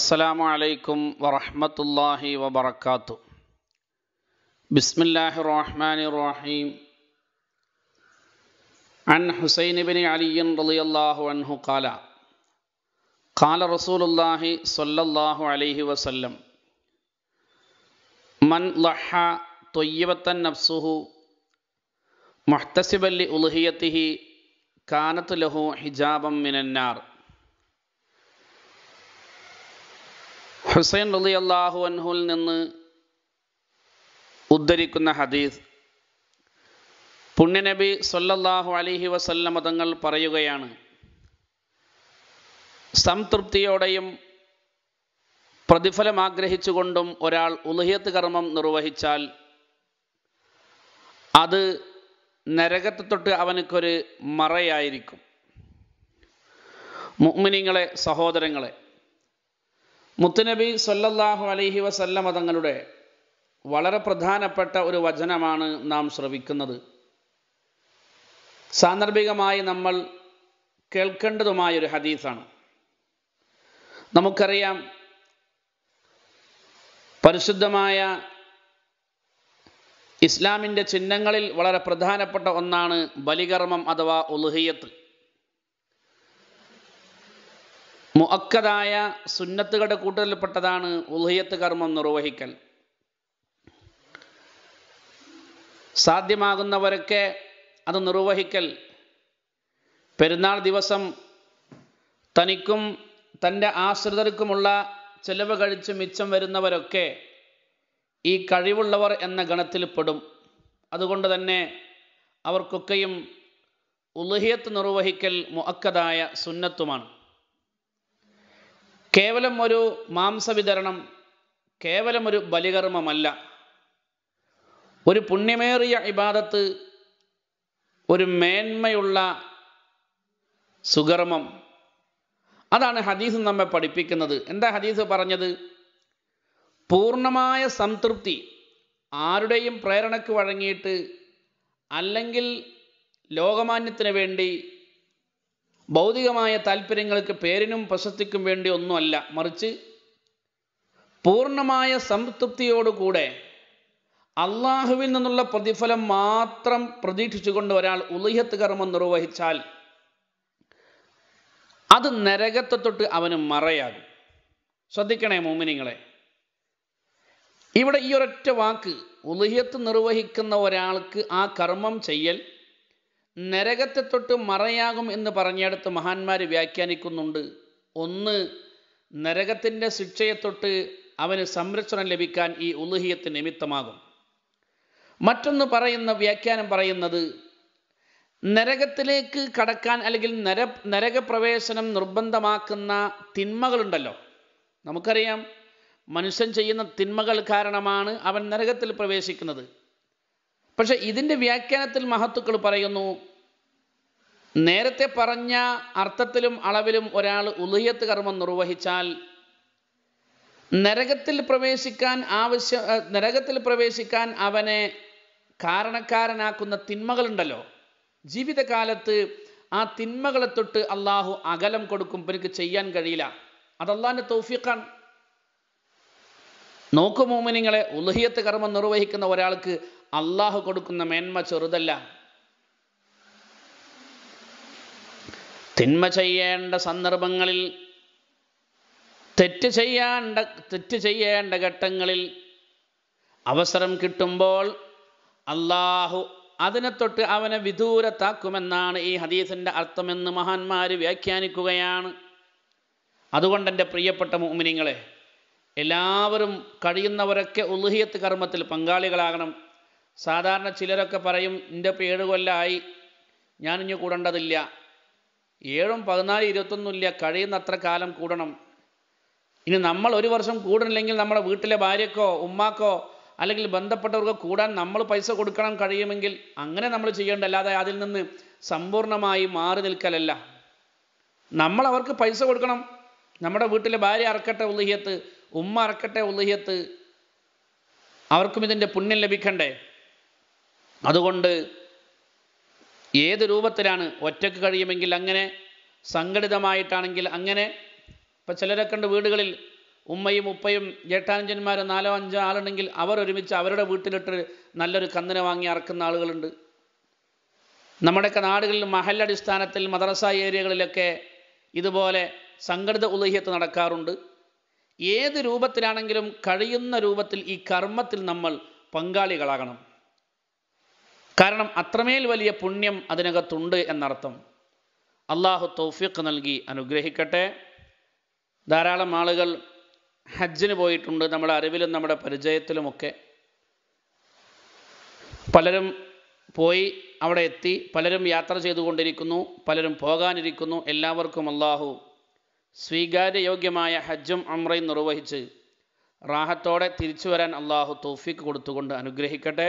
السلام عليكم ورحمة الله وبركاته بسم الله الرحمن الرحيم عن حسين بن علي رضي الله عنه قال قال رسول الله صلى الله عليه وسلم من ضحى طيبة نفسه محتسبا لألهيته كانت له حجابا من النار ഹുസൈൻ അലി അള്ളാഹു അൻഹുൽ നിന്ന് ഉദ്ധരിക്കുന്ന ഹദീസ് പുണ്യനബി സൊല്ലാഹു അലിഹി വസല്ലമ തങ്ങൾ പറയുകയാണ് സംതൃപ്തിയോടെയും പ്രതിഫലം ആഗ്രഹിച്ചുകൊണ്ടും ഒരാൾ ഉലഹിയത്ത് കർമ്മം നിർവഹിച്ചാൽ അത് നരകത്തെ തൊട്ട് അവനക്കൊരു മറയായിരിക്കും മുഗ്മിനിങ്ങളെ സഹോദരങ്ങളെ മുത്തുനബി സൊല്ലാഹു അലൈഹി വസല്ലമ തങ്ങളുടെ വളരെ പ്രധാനപ്പെട്ട ഒരു വചനമാണ് നാം ശ്രവിക്കുന്നത് സാന്ദർഭികമായി നമ്മൾ കേൾക്കേണ്ടതുമായൊരു ഹദീസാണ് നമുക്കറിയാം പരിശുദ്ധമായ ഇസ്ലാമിൻ്റെ ചിഹ്നങ്ങളിൽ വളരെ പ്രധാനപ്പെട്ട ഒന്നാണ് ബലികർമ്മം അഥവാ ഉലുഹിയത്ത് മുഅക്കദായ സുന്നത്തുകളുടെ കൂട്ടത്തിൽപ്പെട്ടതാണ് ഉൽഹിയത്ത് കർമ്മം നിർവഹിക്കൽ സാധ്യമാകുന്നവരൊക്കെ അത് നിർവഹിക്കൽ പെരുന്നാൾ ദിവസം തനിക്കും തൻ്റെ ആശ്രിതർക്കുമുള്ള ചെലവ് കഴിച്ച് മിച്ചം വരുന്നവരൊക്കെ ഈ കഴിവുള്ളവർ എന്ന ഗണത്തിൽ പെടും അതുകൊണ്ട് തന്നെ അവർക്കൊക്കെയും ഉലഹിയത്ത് നിർവഹിക്കൽ മുഅക്കതായ സുന്നത്തുമാണ് കേവലം ഒരു മാംസവിതരണം കേവലം ഒരു ബലികർമ്മമല്ല ഒരു പുണ്യമേറിയ ഇബാദത്ത് ഒരു മേന്മയുള്ള സുകർമ്മം അതാണ് ഹദീസ് നമ്മെ പഠിപ്പിക്കുന്നത് എന്താ ഹദീസ് പറഞ്ഞത് പൂർണ്ണമായ സംതൃപ്തി ആരുടെയും പ്രേരണക്ക് വഴങ്ങിയിട്ട് അല്ലെങ്കിൽ ലോകമാന്യത്തിന് വേണ്ടി ഭൗതികമായ താല്പര്യങ്ങൾക്ക് പേരിനും പ്രശസ്തിക്കും വേണ്ടി ഒന്നുമല്ല മറിച്ച് പൂർണ്ണമായ സംതൃപ്തിയോടുകൂടെ അള്ളാഹുവിൽ നിന്നുള്ള പ്രതിഫലം മാത്രം പ്രതീക്ഷിച്ചുകൊണ്ട് ഒരാൾ ഉലഹത്ത് കർമ്മം നിർവഹിച്ചാൽ അത് നരകത്തെ തൊട്ട് അവന് മറയാകും ശ്രദ്ധിക്കണേ മോമിനിങ്ങളെ ഇവിടെ ഈ ഒരൊറ്റ വാക്ക് ഉലഹ്യത്ത് നിർവഹിക്കുന്ന ഒരാൾക്ക് ആ കർമ്മം ചെയ്യൽ നരകത്തെ തൊട്ട് മറയാകും എന്ന് പറഞ്ഞെടുത്ത് മഹാന്മാർ വ്യാഖ്യാനിക്കുന്നുണ്ട് ഒന്ന് നരകത്തിൻ്റെ ശിക്ഷയെ തൊട്ട് അവന് സംരക്ഷണം ലഭിക്കാൻ ഈ ഉലുഹിയത്ത് നിമിത്തമാകും മറ്റൊന്ന് പറയുന്ന വ്യാഖ്യാനം പറയുന്നത് നരകത്തിലേക്ക് കടക്കാൻ അല്ലെങ്കിൽ നര നരകപ്രവേശനം നിർബന്ധമാക്കുന്ന തിന്മകളുണ്ടല്ലോ നമുക്കറിയാം മനുഷ്യൻ ചെയ്യുന്ന തിന്മകൾ കാരണമാണ് അവൻ നരകത്തിൽ പ്രവേശിക്കുന്നത് പക്ഷെ ഇതിൻ്റെ വ്യാഖ്യാനത്തിൽ മഹത്തുക്കൾ പറയുന്നു നേരത്തെ പറഞ്ഞ അർത്ഥത്തിലും അളവിലും ഒരാൾ ഉദയത്ത് കർമ്മം നിർവഹിച്ചാൽ നരകത്തിൽ പ്രവേശിക്കാൻ ആവശ്യ നരകത്തിൽ പ്രവേശിക്കാൻ അവനെ കാരണക്കാരനാക്കുന്ന തിന്മകളുണ്ടല്ലോ ജീവിതകാലത്ത് ആ തിന്മകളെ തൊട്ട് അള്ളാഹു അകലം കൊടുക്കും എനിക്ക് ചെയ്യാൻ കഴിയില്ല അതല്ലാൻ്റെ തൗഫീഖാണ് നോക്കുമോമിനിങ്ങളെ ഉലഹിയത്ത് കർമ്മം നിർവഹിക്കുന്ന ഒരാൾക്ക് അള്ളാഹു കൊടുക്കുന്ന മേന്മ ചെറുതല്ല തിന്മ ചെയ്യേണ്ട സന്ദർഭങ്ങളിൽ തെറ്റ് ചെയ്യേണ്ട തെറ്റ് ചെയ്യേണ്ട ഘട്ടങ്ങളിൽ അവസരം കിട്ടുമ്പോൾ അള്ളാഹു അതിനെ തൊട്ട് അവനെ വിദൂരത്താക്കുമെന്നാണ് ഈ ഹദീസിൻ്റെ അർത്ഥമെന്ന് മഹാന്മാർ വ്യാഖ്യാനിക്കുകയാണ് അതുകൊണ്ട് എൻ്റെ പ്രിയപ്പെട്ട മുമിനിങ്ങളെ എല്ലാവരും കഴിയുന്നവരൊക്കെ ഉൽഹിയത്ത് കർമ്മത്തിൽ പങ്കാളികളാകണം സാധാരണ ചിലരൊക്കെ പറയും എൻ്റെ ഇപ്പോൾ ഏഴ് കൊല്ലമായി ഇനി കൂടേണ്ടതില്ല ഏഴും പതിനാല് ഇരുപത്തൊന്നുമില്ല അത്ര കാലം കൂടണം ഇനി നമ്മൾ ഒരു വർഷം കൂടണില്ലെങ്കിൽ നമ്മുടെ വീട്ടിലെ ഭാര്യക്കോ ഉമ്മാക്കോ അല്ലെങ്കിൽ ബന്ധപ്പെട്ടവർക്കോ കൂടാൻ നമ്മൾ പൈസ കൊടുക്കണം കഴിയുമെങ്കിൽ അങ്ങനെ നമ്മൾ ചെയ്യേണ്ട അല്ലാതെ അതിൽ നിന്ന് സമ്പൂർണ്ണമായി മാറി നിൽക്കലല്ല നമ്മൾ അവർക്ക് പൈസ കൊടുക്കണം നമ്മുടെ വീട്ടിലെ ഭാര്യ അറക്കട്ടെ ഉള്ളിയത്ത് ഉമ്മ അറക്കട്ടെ ഉള്ളിയത്ത് അവർക്കും ഇതിൻ്റെ പുണ്യം ലഭിക്കണ്ടേ അതുകൊണ്ട് ഏത് രൂപത്തിലാണ് ഒറ്റയ്ക്ക് കഴിയുമെങ്കിൽ അങ്ങനെ സംഘടിതമായിട്ടാണെങ്കിൽ അങ്ങനെ ഇപ്പം ചിലരൊക്കെ ഉണ്ട് വീടുകളിൽ ഉമ്മയും ഉപ്പയും ജേട്ടാനഞ്ചന്മാരും നാലോ അഞ്ചോ ആളുണ്ടെങ്കിൽ അവർ ഒരുമിച്ച് അവരുടെ വീട്ടിലിട്ട് നല്ലൊരു കന്നിനെ വാങ്ങി അറക്കുന്ന ആളുകളുണ്ട് നമ്മുടെയൊക്കെ നാടുകളിൽ മഹലടിസ്ഥാനത്തിൽ മദ്രസ ഏരിയകളിലൊക്കെ ഇതുപോലെ സംഘടിത ഉദഹ്യത്ത് നടക്കാറുണ്ട് ഏത് രൂപത്തിലാണെങ്കിലും കഴിയുന്ന രൂപത്തിൽ ഈ കർമ്മത്തിൽ നമ്മൾ പങ്കാളികളാകണം കാരണം അത്രമേൽ വലിയ പുണ്യം അതിനകത്തുണ്ട് എന്നർത്ഥം അള്ളാഹു തൗഫീഖ് നൽകി അനുഗ്രഹിക്കട്ടെ ധാരാളം ആളുകൾ ഹജ്ജിന് പോയിട്ടുണ്ട് നമ്മുടെ അറിവിലും നമ്മുടെ പരിചയത്തിലുമൊക്കെ പലരും പോയി അവിടെ എത്തി പലരും യാത്ര ചെയ്തുകൊണ്ടിരിക്കുന്നു പലരും പോകാനിരിക്കുന്നു എല്ലാവർക്കും അള്ളാഹു സ്വീകാര്യയോഗ്യമായ ഹജ്ജും അമ്രയും നിർവഹിച്ച് റാഹത്തോടെ തിരിച്ചു വരാൻ അള്ളാഹു തൗഫീഖ് കൊടുത്തുകൊണ്ട് അനുഗ്രഹിക്കട്ടെ